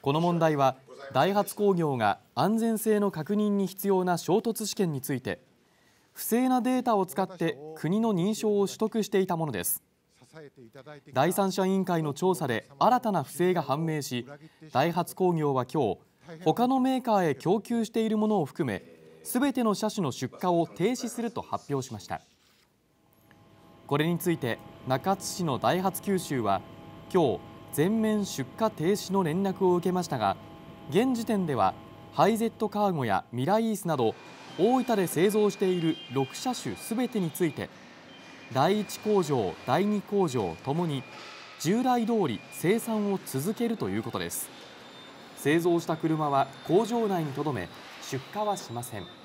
この問題はダイハツ工業が安全性の確認に必要な衝突試験について不正なデータを使って国の認証を取得していたものです第三者委員会の調査で新たな不正が判明しダイハツ工業は今日他のメーカーへ供給しているものを含め全ての車種の出荷を停止すると発表しましたこれについて中津市のダイハツ九州は今日全面出荷停止の連絡を受けましたが現時点ではハイゼットカーゴやミライースなど大分で製造している6車種すべてについて第1工場、第2工場ともに従来通り生産を続けるということです製造した車は工場内にとどめ出荷はしません。